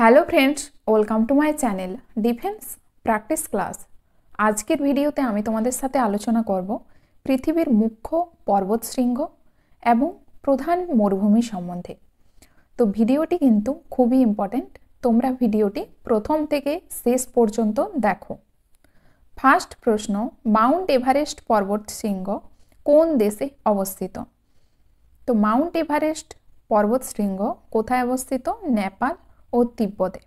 hello friends welcome to my channel defence practice class আজকের ভিডিওতে আমি তোমাদের সাথে আলোচনা করব পৃথিবীর মুখ্য পর্বত শৃঙ্গ এবং প্রধান মরুভূমি সম্বন্ধে তো ভিডিওটি কিন্তু খুবই ইম্পর্ট্যান্ট তোমরা ভিডিওটি প্রথম থেকে শেষ পর্যন্ত দেখো ফার্স্ট প্রশ্ন মাউন্ট এভারেস্ট পর্বত শৃঙ্গ কোন দেশে অবস্থিত তো মাউন্ট এভারেস্ট পর্বত শৃঙ্গ কোথায় অবস্থিত নেপাল ও তিব্বতে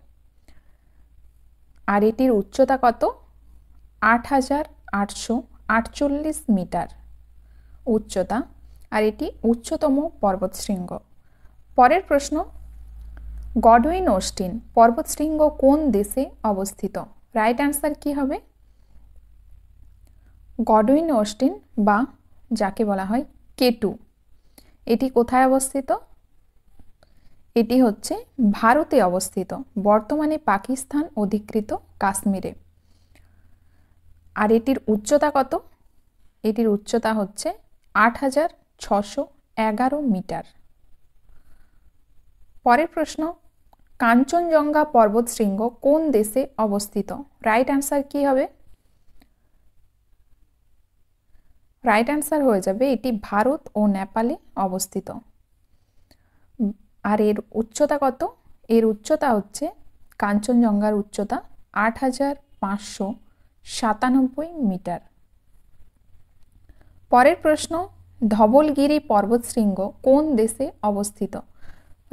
আর এটির উচ্চতা কত আট হাজার আটশো আটচল্লিশ মিটার উচ্চতা আর এটি উচ্চতম পর্বতশৃঙ্গ পরের প্রশ্ন গডউইন ওস্টিন পর্বতশৃঙ্গ কোন দেশে অবস্থিত রাইট অ্যান্সার কি হবে গডউইন ওস্টিন বা যাকে বলা হয় কেটু এটি কোথায় অবস্থিত এটি হচ্ছে ভারতে অবস্থিত বর্তমানে পাকিস্তান অধিকৃত কাশ্মীরে আর এটির উচ্চতা কত এটির উচ্চতা হচ্ছে আট হাজার ছশো এগারো মিটার পরের প্রশ্ন কাঞ্চনজঙ্ঘা পর্বতশৃঙ্গ কোন দেশে অবস্থিত রাইট অ্যান্সার কি হবে রাইট অ্যান্সার হয়ে যাবে এটি ভারত ও নেপালে অবস্থিত আর এর উচ্চতা কত এর উচ্চতা হচ্ছে কাঞ্চনজঙ্ঘার উচ্চতা আট হাজার পাঁচশো সাতানব্বই মিটার পরের প্রশ্ন ধবলগিরি পর্বতশৃঙ্গ কোন দেশে অবস্থিত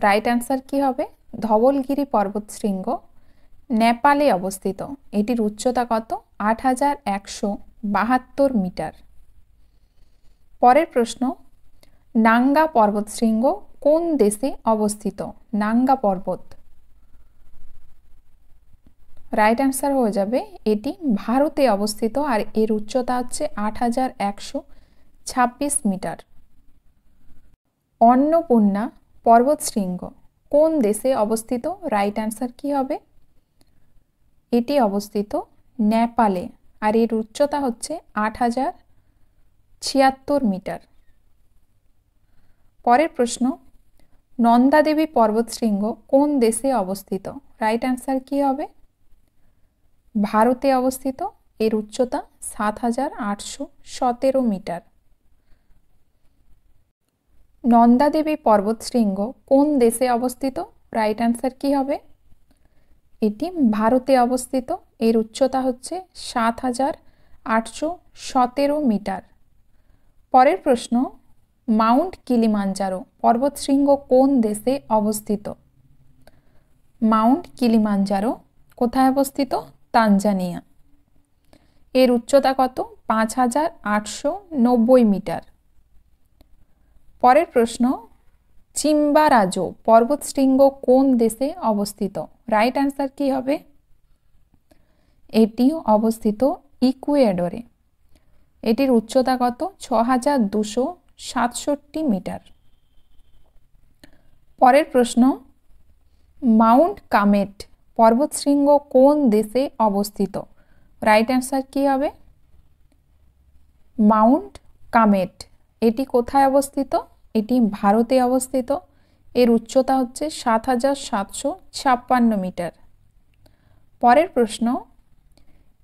রাইট অ্যান্সার কি হবে ধবলগিরি পর্বতশৃঙ্গ নেপালে অবস্থিত এটির উচ্চতা কত আট হাজার একশো বাহাত্তর মিটার পরের প্রশ্ন নাঙ্গা পর্বতশৃঙ্গ কোন দেশে অবস্থিত নাঙ্গা পর্বত রাইট অ্যান্সার হয়ে যাবে এটি ভারতে অবস্থিত আর এর উচ্চতা হচ্ছে আট হাজার একশো ছাব্বিশ মিটার অন্নপূর্ণা পর্বতশৃঙ্গ কোন দেশে অবস্থিত রাইট অ্যান্সার কি হবে এটি অবস্থিত নেপালে আর এর উচ্চতা হচ্ছে আট হাজার ছিয়াত্তর মিটার পরের প্রশ্ন নন্দাদেবী পর্বতশৃঙ্গ কোন দেশে অবস্থিত রাইট অ্যান্সার কী হবে ভারতে অবস্থিত এর উচ্চতা সাত হাজার আটশো সতেরো মিটার নন্দাদেবী পর্বতশৃঙ্গ কোন দেশে অবস্থিত রাইট অ্যান্সার কী হবে এটি ভারতে অবস্থিত এর উচ্চতা হচ্ছে সাত হাজার আটশো সতেরো মিটার পরের প্রশ্ন মাউন্ট কিলিমাঞ্জারো পর্বতশৃঙ্গ কোন দেশে অবস্থিত মাউন্ট কিলিমাঞ্জারো কোথায় অবস্থিত তানজানিয়া এর উচ্চতা কত পাঁচ হাজার আটশো নব্বই মিটার পরের প্রশ্ন চিম্বারাজো পর্বতশৃঙ্গ কোন দেশে অবস্থিত রাইট অ্যান্সার কি হবে এটি অবস্থিত ইকুয়েডরে এটির উচ্চতা কত ছ হাজার দুশো সাতষট্টি মিটার পরের প্রশ্ন মাউন্ট কামেট পর্বতশৃঙ্গ কোন দেশে অবস্থিত রাইট অ্যান্সার কী হবে মাউন্ট কামেট এটি কোথায় অবস্থিত এটি ভারতে অবস্থিত এর উচ্চতা হচ্ছে সাত হাজার সাতশো ছাপ্পান্ন মিটার পরের প্রশ্ন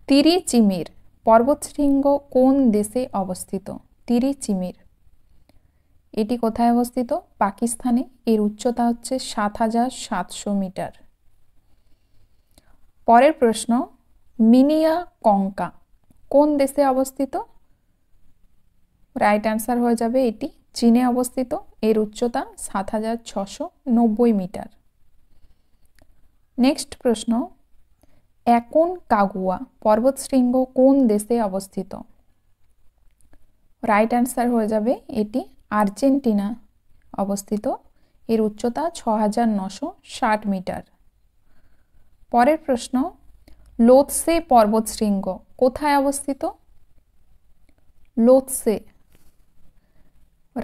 তিরিচিমির পর্বতশৃঙ্গ কোন দেশে অবস্থিত তিরিচিমির এটি কোথায় অবস্থিত পাকিস্তানে এর উচ্চতা হচ্ছে সাত হাজার সাতশো মিটার পরের প্রশ্ন মিনিয়া কঙ্কা কোন দেশে অবস্থিত রাইট অ্যান্সার হয়ে যাবে এটি চীনে অবস্থিত এর উচ্চতা সাত হাজার ছশো নব্বই মিটার নেক্সট প্রশ্ন একন কাগুয়া পর্বতশৃঙ্গ কোন দেশে অবস্থিত রাইট অ্যান্সার হয়ে যাবে এটি আর্জেন্টিনা অবস্থিত এর উচ্চতা ছ হাজার নশো ষাট মিটার পরের প্রশ্ন লোৎসে পর্বতশৃঙ্গ কোথায় অবস্থিত লোৎসে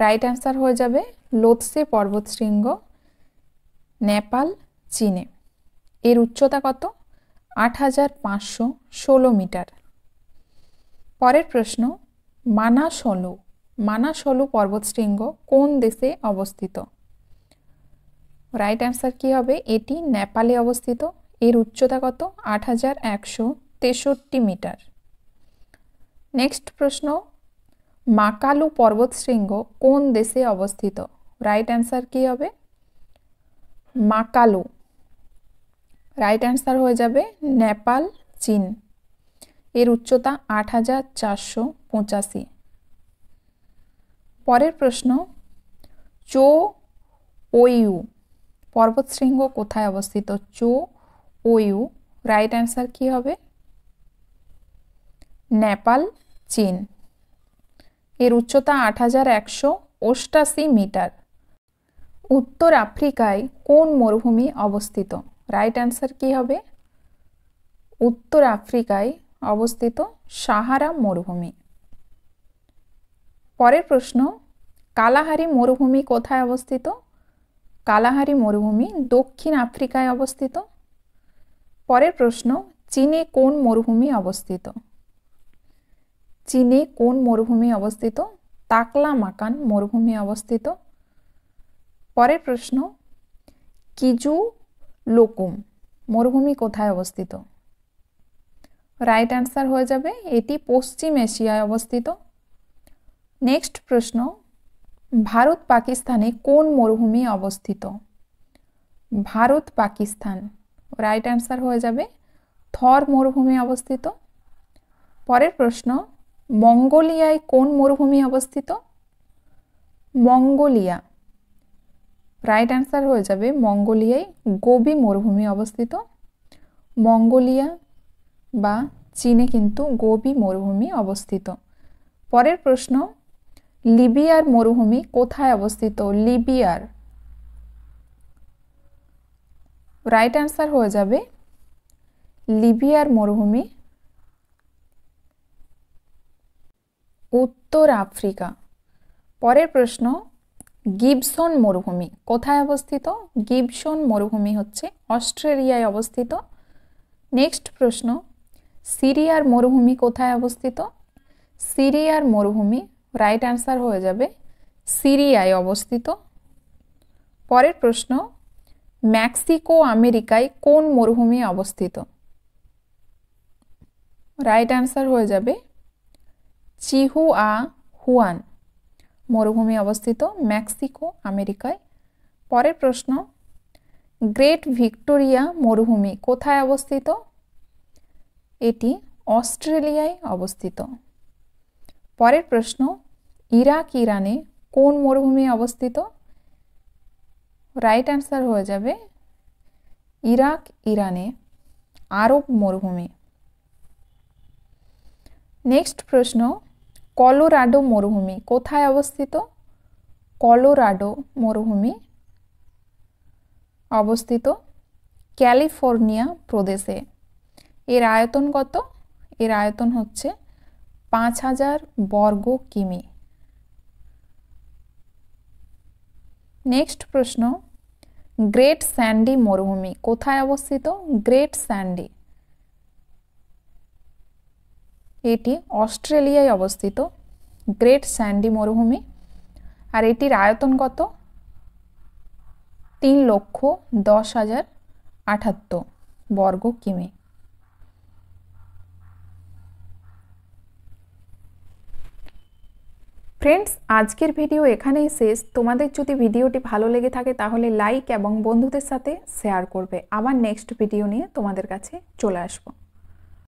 রাইট অ্যান্সার হয়ে যাবে লোৎসে পর্বতশৃঙ্গ নেপাল চীনে এর উচ্চতা কত আট হাজার পাঁচশো ষোলো মিটার পরের প্রশ্ন মানাসলো মানাসলু পর্বতশৃঙ্গ কোন দেশে অবস্থিত রাইট অ্যান্সার কী হবে এটি নেপালে অবস্থিত এর উচ্চতা কত আট হাজার একশো তেষট্টি মিটার নেক্সট প্রশ্ন মাকালু পর্বতশৃঙ্গ কোন দেশে অবস্থিত রাইট অ্যান্সার কী হবে মাকালু রাইট অ্যান্সার হয়ে যাবে নেপাল চীন এর উচ্চতা আট হাজার চারশো পঁচাশি পরের প্রশ্ন চো ওইউ পর্বতশৃঙ্গ কোথায় অবস্থিত চো ওইউ রাইট অ্যান্সার কি হবে নেপাল চীন এর উচ্চতা আট হাজার একশো অষ্টাশি মিটার উত্তর আফ্রিকায় কোন মরুভূমি অবস্থিত রাইট অ্যান্সার কি হবে উত্তর আফ্রিকায় অবস্থিত সাহারা মরুভূমি পরের প্রশ্ন কালাহারি মরুভূমি কোথায় অবস্থিত কালাহারি মরুভূমি দক্ষিণ আফ্রিকায় অবস্থিত পরের প্রশ্ন চীনে কোন মরুভূমি অবস্থিত চীনে কোন মরুভূমি অবস্থিত তাকলা মাকান মরুভূমি অবস্থিত পরের প্রশ্ন কিজু লোকুম মরুভূমি কোথায় অবস্থিত রাইট অ্যান্সার হয়ে যাবে এটি পশ্চিম এশিয়ায় অবস্থিত নেক্সট প্রশ্ন ভারত পাকিস্তানে কোন মরুভূমি অবস্থিত ভারত পাকিস্তান রাইট অ্যান্সার হয়ে যাবে থর মরুভূমি অবস্থিত পরের প্রশ্ন মঙ্গোলিয়ায় কোন মরুভূমি অবস্থিত মঙ্গোলিয়া রাইট অ্যান্সার হয়ে যাবে মঙ্গোলিয়ায় গোবি মরুভূমি অবস্থিত মঙ্গোলিয়া বা চীনে কিন্তু গোবি মরুভূমি অবস্থিত পরের প্রশ্ন লিবিয়ার মরুভূমি কোথায় অবস্থিত লিবিয়ার রাইট অ্যান্সার হয়ে যাবে লিবিয়ার মরুভূমি উত্তর আফ্রিকা পরের প্রশ্ন গিবসন মরুভূমি কোথায় অবস্থিত গিবসন মরুভূমি হচ্ছে অস্ট্রেলিয়ায় অবস্থিত নেক্সট প্রশ্ন সিরিয়ার মরুভূমি কোথায় অবস্থিত সিরিয়ার মরুভূমি রাইট অ্যান্সার হয়ে যাবে সিরিয়ায় অবস্থিত পরের প্রশ্ন ম্যাক্সিকো আমেরিকায় কোন মরুভূমি অবস্থিত রাইট অ্যান্সার হয়ে যাবে চিহু আ হুয়ান মরুভূমি অবস্থিত ম্যাক্সিকো আমেরিকায় পরের প্রশ্ন গ্রেট ভিক্টোরিয়া মরুভূমি কোথায় অবস্থিত এটি অস্ট্রেলিয়ায় অবস্থিত পরের প্রশ্ন ইরাক ইরানে কোন মরুভূমি অবস্থিত রাইট অ্যান্সার হয়ে যাবে ইরাক ইরানে আরব মরুভূমি নেক্সট প্রশ্ন কলোরাডো মরুভূমি কোথায় অবস্থিত কলোরাডো মরুভূমি অবস্থিত ক্যালিফোর্নিয়া প্রদেশে এর আয়তন কত এর আয়তন হচ্ছে পাঁচ হাজার বর্গ কিমি নেক্সট প্রশ্ন গ্রেট স্যান্ডি মরুভূমি কোথায় অবস্থিত গ্রেট স্যান্ডি এটি অস্ট্রেলিয়ায় অবস্থিত গ্রেট স্যান্ডি মরুভূমি আর এটির আয়তন কত তিন লক্ষ দশ হাজার আঠাত্তর বর্গ কিমি ফ্রেন্ডস আজকের ভিডিও এখানেই শেষ তোমাদের যদি ভিডিওটি ভালো লেগে থাকে তাহলে লাইক এবং বন্ধুদের সাথে শেয়ার করবে আবার নেক্সট ভিডিও নিয়ে তোমাদের কাছে চলে আসবো